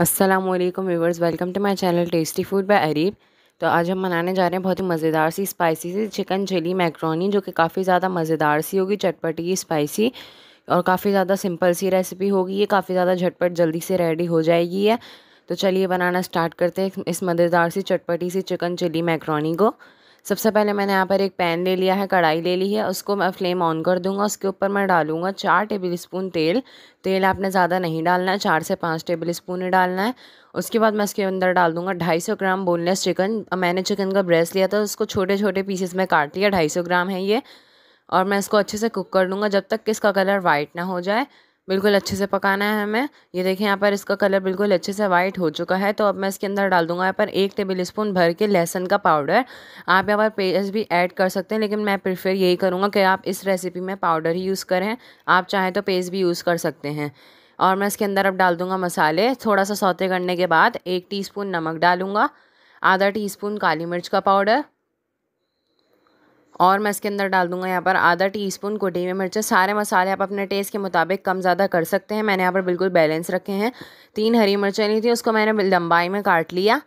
Aslam viewers welcome to my channel tasty food by Arib तो आज हम बनाने जा रहे हैं बहुत ही मज़ेदार सी स्पाइसी सी चिकन चिली मैक्रोनी जो कि काफ़ी ज़्यादा मज़ेदार सी होगी चटपटी स्पाइसी और काफ़ी ज़्यादा सिंपल सी रेसिपी होगी ये काफ़ी ज़्यादा झटपट जल्दी से रेडी हो जाएगी है तो चलिए बनाना स्टार्ट करते हैं इस मज़ेदार सी चटपटी सी चिकन चिली मैक्रोनी को सबसे पहले मैंने यहाँ पर एक पैन ले लिया है कढ़ाई ले ली है उसको मैं फ्लेम ऑन कर दूंगा उसके ऊपर मैं डालूंगा चार टेबल स्पून तेल तेल आपने ज़्यादा नहीं डालना है चार से पाँच टेबल स्पून ही डालना है उसके बाद मैं इसके अंदर डाल दूंगा ढाई सौ ग्राम बोनलेस चिकन मैंने चिकन का ब्रेस लिया था उसको छोटे छोटे पीसेस में काट लिया ढाई सौ ग्राम है ये और मैं इसको अच्छे से कुक कर लूँगा जब तक कि इसका कलर वाइट ना हो जाए बिल्कुल अच्छे से पकाना है हमें ये देखिए यहाँ पर इसका कलर बिल्कुल अच्छे से वाइट हो चुका है तो अब मैं इसके अंदर डाल दूँगा यहाँ पर एक टेबल स्पून भर के लहसन का पाउडर आप यहाँ पर पेस्ट भी ऐड कर सकते हैं लेकिन मैं प्रिफर यही करूँगा कि आप इस रेसिपी में पाउडर ही यूज़ करें आप चाहें तो पेस्ट भी यूज़ कर सकते हैं और मैं इसके अंदर अब डाल दूँगा मसाले थोड़ा सा सौते करने के बाद एक टी नमक डालूँगा आधा टी काली मिर्च का पाउडर और मैं इसके अंदर डाल दूँगा यहाँ पर आधा टी स्पून कुटी हुई मिर्चें सारे मसाले आप अपने टेस्ट के मुताबिक कम ज़्यादा कर सकते हैं मैंने यहाँ पर बिल्कुल बैलेंस रखे हैं तीन हरी मिर्चें ली थी उसको मैंने लंबाई में काट लिया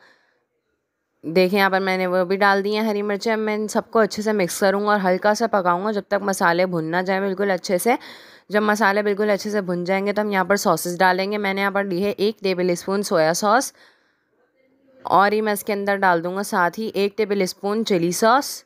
देखें यहाँ पर मैंने वो भी डाल दी हैं हरी मिर्चें मैं इन सबको अच्छे से मिक्स करूँगा और हल्का सा पकाऊँगा जब तक मसाले भुन ना जाए बिल्कुल अच्छे से जब मसाले बिल्कुल अच्छे से भुन जाएंगे तो हम यहाँ पर सॉसेस डालेंगे मैंने यहाँ पर ली है एक टेबल स्पून सोया सॉस और ही मैं इसके अंदर डाल दूँगा साथ ही एक tablespoon chilli sauce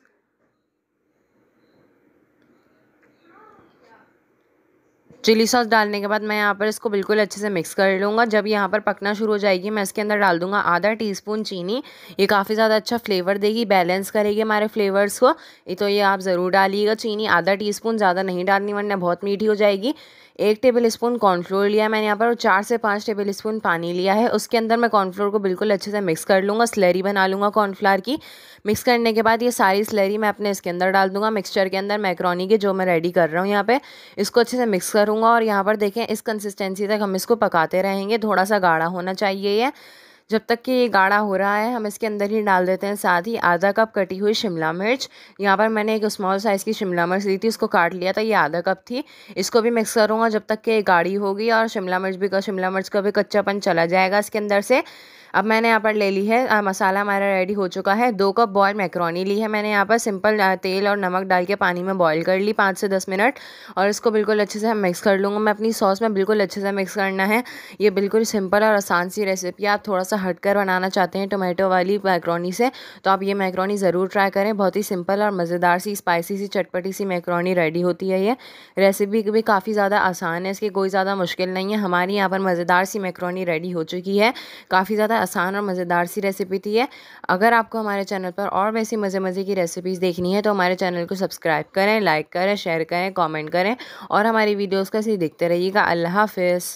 chilli sauce डालने के बाद मैं यहाँ पर इसको बिल्कुल अच्छे से मिक्स कर लूँगा जब यहाँ पर पकना शुरू हो जाएगी मैं इसके अंदर डाल दूँगा आधा टी स्पून चीनी ये काफ़ी ज़्यादा अच्छा फ्लेवर देगी बैलेंस करेगी हमारे फ्लेवर्स को तो ये आप ज़रूर डालिएगा चीनी आधा टी स्पून ज़्यादा नहीं डालनी वरना बहुत मीठी हो जाएगी एक टेबल स्पून कॉर्नफ्लोर लिया मैंने यहाँ पर और चार से पाँच टेबल स्पून पानी लिया है उसके अंदर मैं कॉर्नफ्लोर को बिल्कुल अच्छे से मिक्स कर लूँगा स्लरी बना लूँगा कॉर्नफ्लोर की मिक्स करने के बाद ये सारी स्लरी मैं अपने इसके अंदर डाल दूँगा मिक्सचर के अंदर मैक्रोनी के जो मैं रेडी कर रहा हूँ यहाँ पर इसको अच्छे से मिक्स करूँगा करूँगा और यहाँ पर देखें इस कंसिस्टेंसी तक हम इसको पकाते रहेंगे थोड़ा सा गाढ़ा होना चाहिए ये जब तक कि ये गाढ़ा हो रहा है हम इसके अंदर ही डाल देते हैं साथ ही आधा कप कटी हुई शिमला मिर्च यहाँ पर मैंने एक स्मॉल साइज़ की शिमला मिर्च ली थी उसको काट लिया था ये आधा कप थी इसको भी मिक्स करूँगा जब तक कि ये गाढ़ी होगी और शिमला मिर्च भी शिमला मिर्च का भी कच्चापन चला जाएगा इसके अंदर से अब मैंने यहाँ पर ले ली है आ, मसाला हमारा रेडी हो चुका है दो कप बॉयल मैक्रोनी ली है मैंने यहाँ पर सिंपल तेल और नमक डाल के पानी में बॉईल कर ली पाँच से दस मिनट और इसको बिल्कुल अच्छे से मिक्स कर लूँगा मैं अपनी सॉस में बिल्कुल अच्छे से मिक्स करना है ये बिल्कुल सिंपल और आसान सी रेसिपी आप थोड़ा सा सा हटकर बनाना चाहते हैं टोमेटो वाली मैक्रोनी से तो आप ये मैक्रोनी ज़रूर ट्राई करें बहुत ही सिंपल और मज़ेदार सी स्पाइसी सी चटपटी सी मैक्रोनी रेडी होती है ये रेसिपी भी काफ़ी ज़्यादा आसान है इसकी कोई ज़्यादा मुश्किल नहीं है हमारे यहाँ पर मज़ेदार सी मैक्रोनी रेडी हो चुकी है काफ़ी ज़्यादा आसान और मज़ेदार सी रेसिपी थी है अगर आपको हमारे चैनल पर और वैसी मज़े मज़े की रेसिपीज़ देखनी है तो हमारे चैनल को सब्सक्राइब करें लाइक करें शेयर करें कॉमेंट करें और हमारी वीडियोज़ का सी देखते रहिएगा अल्लाह हाफिज़